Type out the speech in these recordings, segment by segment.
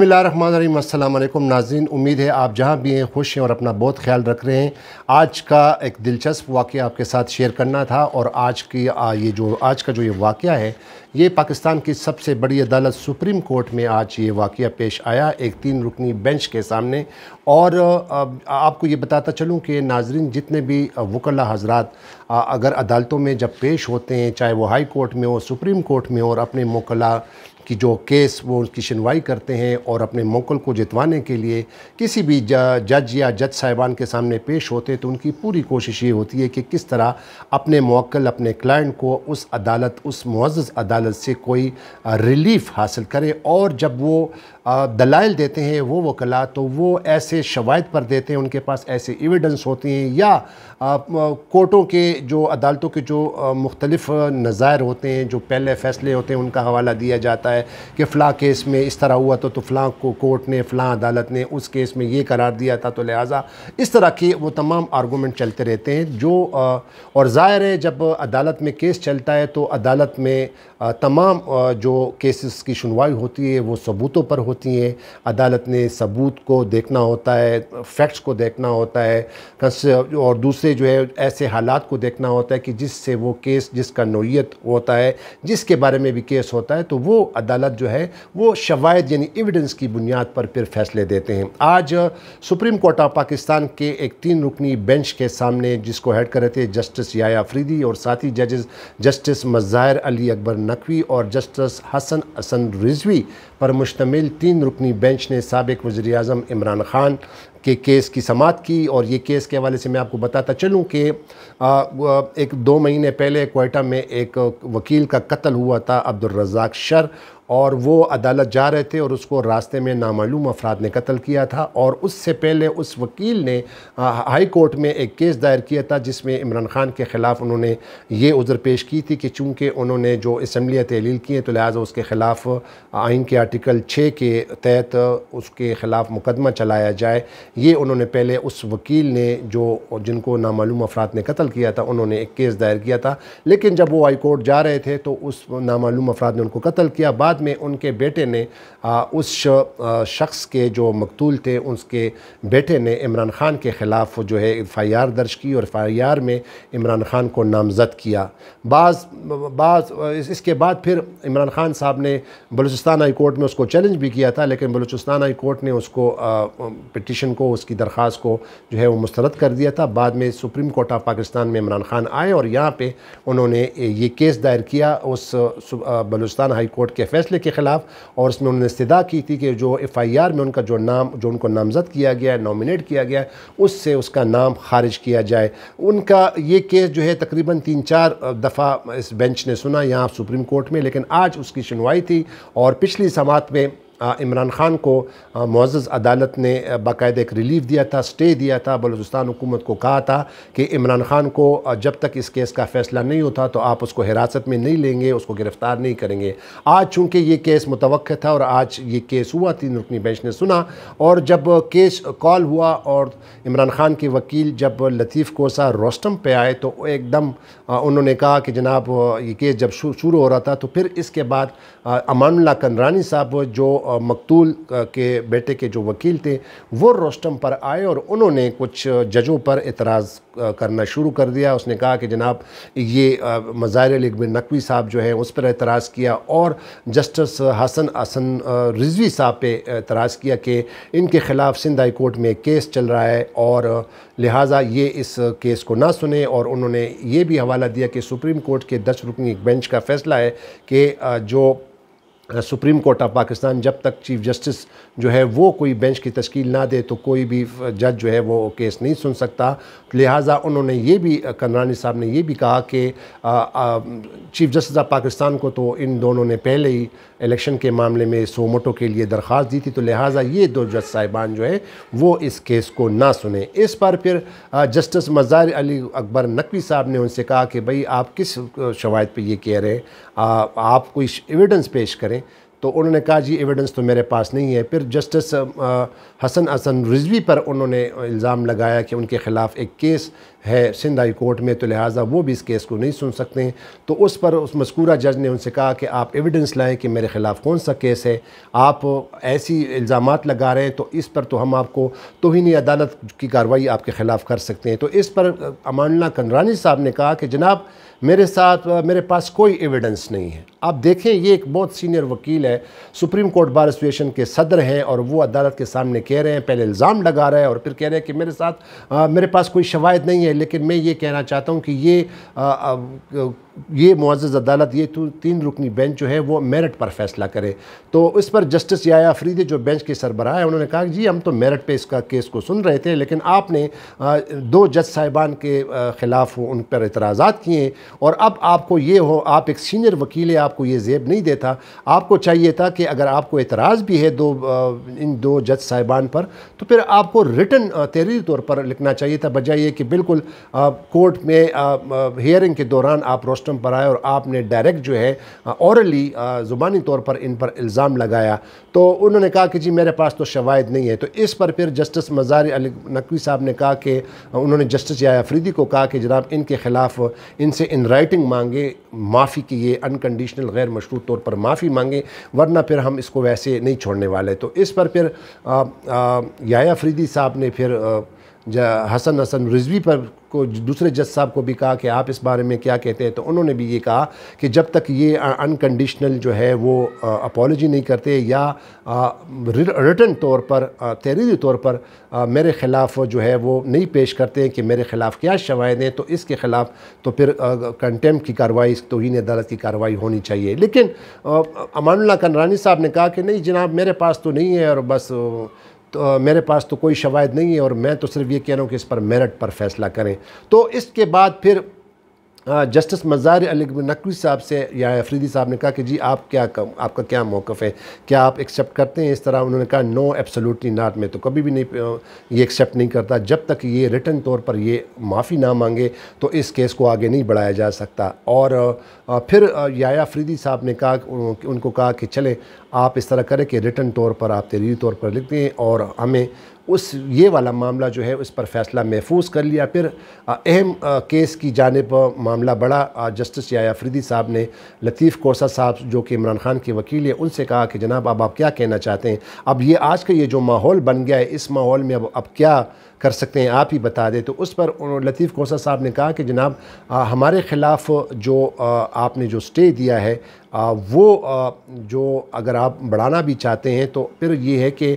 बसमीम नाजीन उम्मीद है आप जहाँ भी हैं खुश हैं और अपना बहुत ख्याल रख रहे हैं आज का एक दिलचस्प वाक़ आपके साथ शेयर करना था और आज की आ, ये जो आज का जो ये वाक़ है ये पाकिस्तान की सबसे बड़ी अदालत सुप्रीम कोर्ट में आज ये वाक़ पेश आया एक तीन रुकनी बेंच के सामने और आपको ये बताता चलूँ कि नाजरीन जितने भी वकला हजरात अगर अदालतों में जब पेश होते हैं चाहे वो हाई कोर्ट में हो सुप्रीम कोर्ट में हो और अपने मुकला कि जो केस वो उसकी सुनवाई करते हैं और अपने मोकल को जितवाने के लिए किसी भी जज या जज साहिबान के सामने पेश होते तो उनकी पूरी कोशिश ये होती है कि किस तरह अपने मोकल अपने क्लाइंट को उस अदालत उस मुआज़ अदालत से कोई रिलीफ हासिल करे और जब वो दलाइल देते हैं वो वकला तो वो ऐसे शवायद पर देते हैं उनके पास ऐसे एविडेंस होते हैं या कोर्टों के जो अदालतों के जो मुख्तलिफ़ नज़ायर होते हैं जो पहले फ़ैसले होते हैं उनका हवाला दिया जाता है है कि फ़लाँ केस में इस तरह हुआ तो तो फ़लाँ को कोर्ट ने फ़लाँ अदालत ने उस केस में ये करार दिया था तो लिहाजा इस तरह के वो तमाम आर्गूमेंट चलते रहते हैं जो और ज़ाहिर है जब अदालत में केस चलता है तो अदालत में तमाम जो केसेस की सुनवाई होती है वो सबूतों पर होती है अदालत ने सबूत को देखना होता है फैक्ट्स को देखना होता है और दूसरे जो है ऐसे हालात को देखना होता है कि जिससे वो केस जिसका नोयत होता है जिसके बारे में भी केस होता है तो वो अदालत जो है वो शवायद यानी एविडेंस की बुनियाद पर फिर फैसले देते हैं आज सुप्रीम कोर्ट ऑफ पाकिस्तान के एक तीन रुकनी बेंच के सामने जिसको हेड कर रहे थे जस्टिस याया अफरीदी और साथी जजेस जस्टिस मज़ाहिर अली अकबर नकवी और जस्टिस हसन असन रिजवी पर मुश्तमिल तीन रुकनी बेंच ने सबक वजी अजम इमरान खान के केस की समात की और ये केस के हवाले से मैं आपको बताता चलूँ कि एक दो महीने पहले कोयटा में एक वकील का कत्ल हुआ था अब्दुलरजाक शर और वो अदालत जा रहे थे और उसको रास्ते में नामालूम अफराद ने कत्ल किया था और उससे पहले उस वकील ने हाई कोर्ट में एक केस दायर किया था जिसमें इमरान खान के ख़िलाफ़ उन्होंने ये उज़र पेश की थी कि चूँकि उन्होंने जो इसम्बलियाँ तहलील की तो लिहाजा उसके ख़िलाफ़ आइन के आर्टिकल छः के तहत उसके ख़िलाफ़ मुकदमा चलाया जाए ये उन्होंने पहले उस वकील ने जो जिनको नामालूम अफराद ने कत्ल किया था उन्होंने एक केस दायर किया था लेकिन जब वो हाई कोर्ट जा रहे थे तो उस नामालूम अफराद ने उनको कत्ल किया बाद बाद में उनके बेटे ने आ, उस शख्स के जो मकतूल थे उसके बेटे ने इमरान खान के ख़िलाफ़ जो है एफ आई आर दर्ज की और एफ आई आर में इमरान खान को नामज़द किया बाज़ बाज़ इस, इसके बाद फिर इमरान खान साहब ने बलूचिस्तान हाई कोर्ट में उसको चैलेंज भी किया था लेकिन बलूचिस्तान हाई कोर्ट ने उसको पटिशन को उसकी दरख्वास को जो है वो मुस्रद कर दिया था बाद में सुप्रीम कोर्ट ऑफ पाकिस्तान में इमरान खान आए और यहाँ पर उन्होंने ये केस दायर किया उस बलूचिस्तान हाई कोर्ट के फैसले फैसले के ख़िलाफ़ और उसमें उन्होंने इस्तः की थी कि जो एफ़ आई आर में उनका जो नाम जो उनको नामजद किया गया है नॉमिनेट किया गया उससे उसका नाम खारिज किया जाए उनका ये केस जो है तकरीबन तीन चार दफ़ा इस बेंच ने सुना यहाँ सुप्रीम कोर्ट में लेकिन आज उसकी सुनवाई थी और पिछली समात में इमरान खान को मोज़ अदालत ने बाकायदा एक रिलीफ दिया था स्टे दिया था बलोचिस्तान हुकूमत को कहा था कि इमरान खान को जब तक इस केस का फ़ैसला नहीं होता तो आप उसको हिरासत में नहीं लेंगे उसको गिरफ़्तार नहीं करेंगे आज चूँकि ये केस मुतव था और आज ये केस हुआ तीन रुकनी बेंच ने सुना और जब केस कॉल हुआ और इमरान खान के वकील जब लतीफ़ कोसा रोस्टम पे आए तो एकदम उन्होंने कहा कि जनाब ये केस जब शुरू हो रहा था तो फिर इसके बाद अमानुल्ला कंदरानी साहब जो मकतूल के बेटे के जो वकील थे वो रोस्टम पर आए और उन्होंने कुछ जजों पर एतराज़ करना शुरू कर दिया उसने कहा कि जनाब ये मज़ाहिर लिगबिन नकवी साहब जो हैं उस पर एतराज़ किया और जस्टिस हसन हसन रिजवी साहब पे एतराज़ किया कि इनके ख़िलाफ़ सिंध हाई कोर्ट में केस चल रहा है और लिहाजा ये इस केस को ना सुने और उन्होंने ये भी हवाला दिया कि सुप्रीम कोर्ट के दस रुकनी एक बेंच का फ़ैसला है कि जो सुप्रीम कोर्ट ऑफ पाकिस्तान जब तक चीफ जस्टिस जो है वो कोई बेंच की तश्कील ना दे तो कोई भी जज जो है वो केस नहीं सुन सकता लिहाजा उन्होंने ये भी कन्रानी साहब ने ये भी कहा कि चीफ जस्टिस ऑफ पाकिस्तान को तो इन दोनों ने पहले ही इलेक्शन के मामले में सोमोटो के लिए दरख्वास्त दी थी तो लिहाजा ये दो जज साहिबान जो है वो इस केस को ना सुने इस पर फिर जस्टिस मज़ार अली अकबर नकवी साहब ने उनसे कहा कि भाई आप किस शवायद पर यह कह रहे हैं आप कोई एविडेंस पेश करें तो उन्होंने कहा जी एविडेंस तो मेरे पास नहीं है फिर जस्टिस हसन हसन रिजवी पर उन्होंने इल्ज़ाम लगाया कि उनके ख़िलाफ़ एक केस है सिंध हाई कोर्ट में तो लिहाजा वो भी इस केस को नहीं सुन सकते हैं तो उस पर उस मस्कूरा जज ने उनसे कहा कि आप एविडेंस लाएं कि मेरे ख़िलाफ़ कौन सा केस है आप ऐसी इल्ज़ाम लगा रहे हैं तो इस पर तो हम आपको तोहनी अदालत की कार्रवाई आपके ख़िलाफ़ कर सकते हैं तो इस पर अमानला कंदरानी साहब ने कहा कि जनाब मेरे साथ मेरे पास कोई एविडेंस नहीं है आप देखें ये एक बहुत सीनियर वकील है सुप्रीम कोर्ट बार एसोसिएशन के सदर हैं और वो अदालत के सामने कह रहे हैं पहले इल्ज़ाम लगा रहे हैं और फिर कह रहे हैं कि मेरे साथ आ, मेरे पास कोई शवायद नहीं है लेकिन मैं ये कहना चाहता हूँ कि ये आ, आ, ये मुआज़ अदालत ये तो तीन रुकनी बेंच जो है वो मेरिट पर फैसला करे तो इस पर जस्टिस याया अफरीदी जो बेंच के सरबराह है उन्होंने कहा जी हम तो मेरिट पे इसका केस को सुन रहे थे लेकिन आपने दो जज साहिबान के ख़िलाफ़ उन पर इतराज़ा किए और अब आपको ये हो आप एक सीनियर वकील है आपको ये जेब नहीं देता आपको चाहिए था कि अगर आपको एतराज़ भी है दो इन दो जज साहिबान पर तो फिर आपको रिटर्न तहरीरी तौर पर लिखना चाहिए था बजाय ये कि बिल्कुल कोर्ट में हियरिंग के दौरान आप रोशन पोस्टम पर आए और आपने डायरेक्ट जो है औरली ज़ुबानी तौर पर इन पर इल्ज़ाम लगाया तो उन्होंने कहा कि जी मेरे पास तो शवायद नहीं है तो इस पर फिर जस्टिस मज़ार अली नकवी साहब ने कहा कि उन्होंने जस्टिस या अफरीदी को कहा कि जनाब इनके ख़िलाफ़ इनसे इन राइटिंग मांगे माफ़ी की ये अनकंडीशनल गैर मशरू तौर पर माफ़ी मांगे वरना फिर हम इसको वैसे नहीं छोड़ने वाले तो इस पर फिर याया अफरीदी साहब ने फिर हसन हसन रिजवी पर को दूसरे जज साहब को भी कहा कि आप इस बारे में क्या कहते हैं तो उन्होंने भी ये कहा कि जब तक ये अनकंडीशनल जो है वो अपोलोजी नहीं करते या रिटर्न तौर पर तहरीरी तौर पर आ, मेरे ख़िलाफ़ जो है वो नहीं पेश करते हैं कि मेरे ख़िलाफ़ क्या शवाद हैं तो इसके ख़िलाफ़ तो फिर कंटेम की कार्रवाई ही अदालत की कार्रवाई होनी चाहिए लेकिन अमानुल्ला कनरानी साहब ने कहा कि नहीं जनाब मेरे पास तो नहीं है और बस आ, तो मेरे पास तो कोई शवायद नहीं है और मैं तो सिर्फ ये कह रहा हूँ कि इस पर मेरिट पर फैसला करें तो इसके बाद फिर हाँ, जस्टिस मज़ार अली नकवी साहब से या अफरीदी साहब ने कहा कि जी आप क्या कम आपका क्या मौक़ है क्या आप एक्सेप्ट करते हैं इस तरह उन्होंने कहा नो एब्सोल्युटली नॉट मैं तो कभी भी नहीं ये एक्सेप्ट नहीं करता जब तक ये रिटर्न तौर पर ये माफ़ी ना मांगे तो इस केस को आगे नहीं बढ़ाया जा सकता और फिर याया अफरीदी साहब ने कहा उनको कहा कि चले आप इस तरह करें कि रिटर्न तौर पर आप तहरीरी तौर पर लिख दें और हमें उस ये वाला मामला जो है उस पर फैसला महफूज कर लिया फिर अहम केस की जानब मामला बढ़ा जस्टिस या अफरीदी साहब ने लतीफ़ कोसा साहब जो कि इमरान खान के वकील है उनसे कहा कि जनाब अब आप क्या कहना चाहते हैं अब ये आज का ये जो माहौल बन गया है इस माहौल में अब अब क्या कर सकते हैं आप ही बता दें तो उस पर लतीफ़ कोसा साहब ने कहा कि जनाब हमारे ख़िलाफ़ जो आ, आपने जो स्टे दिया है आ, वो आ, जो अगर आप बढ़ाना भी चाहते हैं तो फिर ये है कि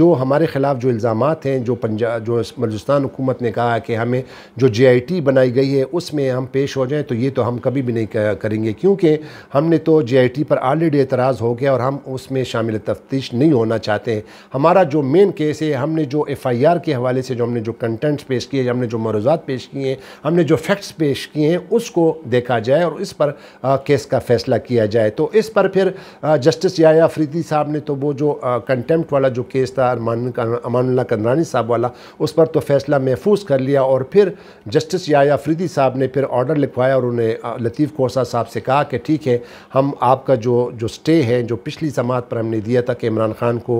जो हमारे ख़िलाफ़ जो इल्ज़ाम हैं जो पंजा जो बलुस्तान हुकूमत ने कहा है कि हमें जो जे आई टी बनाई गई है उसमें हम पेश हो जाएँ तो ये तो हम कभी भी नहीं करेंगे क्योंकि हमने तो जे आई टी पर ऑलरेडी एतराज़ हो गया और हम उसमें शामिल तफ्तीश नहीं होना चाहते हैं हमारा जो मेन केस है हमने जो एफ़ आई आर के हवाले से जो हमने जो कंटेंट्स पेश किए हमने जो मरूजात पेश किए हैं हमने जो फैक्ट्स पेश किए हैं उसको देखा जाए और इस पर आ, केस का फैसला किया जाए तो इस पर फिर आ, जस्टिस याया फ्रीदी साहब ने तो वो जो कंटेम्प्ट वाला जो केस था अरमान अमानुल्ला कंदरानी साहब वाला उस पर तो फैसला महफूज कर लिया और फिर जस्टिस याया फ्रीदी साहब ने फिर ऑर्डर लिखवाया और उन्हें लतीफ़ कोसा साहब से कहा कि ठीक है हम आपका जो जो स्टे है जो पिछली समात पर हमने दिया था कि इमरान खान को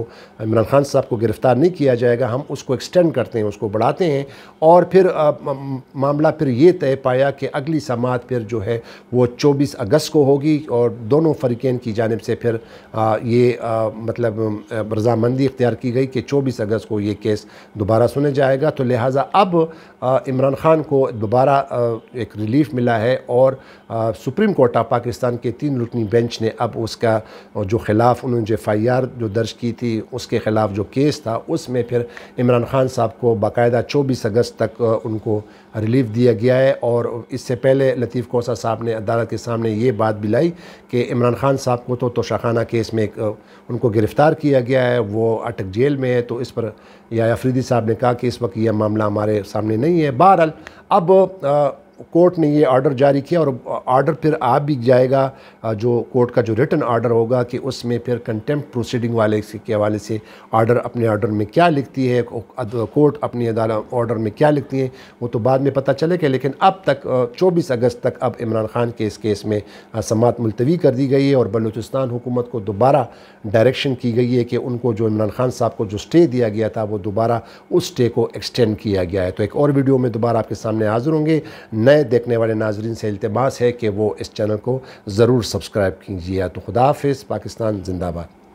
इमरान खान साहब को गिरफ़्तार नहीं किया जाएगा हम उसको एक्सटेंड करते हैं करते हैं उसको बढ़ाते हैं और फिर आ, मामला फिर ये तय पाया कि अगली समात फिर जो है वो चौबीस अगस्त को होगी और दोनों फरीक़ैन की जानब से फिर आ, ये आ, मतलब रजामंदी इख्तियार की गई कि चौबीस अगस्त को ये केस दोबारा सुने जाएगा तो लिहाजा अब इमरान ख़ान को दोबारा एक रिलीफ मिला है और सुप्रीम कोर्ट ऑफ पाकिस्तान के तीन रुकनी बेंच ने अब उसका जो खिलाफ उन्होंने जो एफ आई आर जो दर्ज की थी उसके ख़िलाफ़ जो केस था उसमें फिर इमरान ख़ान साहब को को बाकायदा 24 अगस्त तक उनको रिलीफ दिया गया है और इससे पहले लतीफ़ कोसा साहब ने अदालत के सामने ये बात भी लाई कि इमरान खान साहब को तो तोशाखाना केस में एक उनको गिरफ़्तार किया गया है वो अटक जेल में है तो इस पर या अफरीदी साहब ने कहा कि इस वक्त यह मामला हमारे सामने नहीं है बहरहाल अब कोर्ट ने ये ऑर्डर जारी किया और ऑर्डर फिर आ भी जाएगा जो कोर्ट का जो रिटर्न ऑर्डर होगा कि उसमें फिर कंटेम्प्ट प्रोसीडिंग वाले के हवाले से आर्डर अपने ऑर्डर में क्या लिखती है कोर्ट अपनी अदालत ऑर्डर में क्या लिखती है वो तो बाद में पता चलेगा लेकिन अब तक चौबीस अगस्त तक अब इमरान खान के इस केस में समात मुलतवी कर दी गई है और बलूचिस्तान हुकूमत को दोबारा डायरेक्शन की गई है कि उनको जो इमरान खान साहब को जो स्टे दिया गया था वो दोबारा उस स्टे को एक्सटेंड किया गया है तो एक और वीडियो में दोबारा आपके सामने हाजिर होंगे नए देखने वाले नाजरन से इल्तमास है कि वो इस चैनल को ज़रूर सब्सक्राइब कीजिए तो खुदाफिज पाकिस्तान जिंदाबाद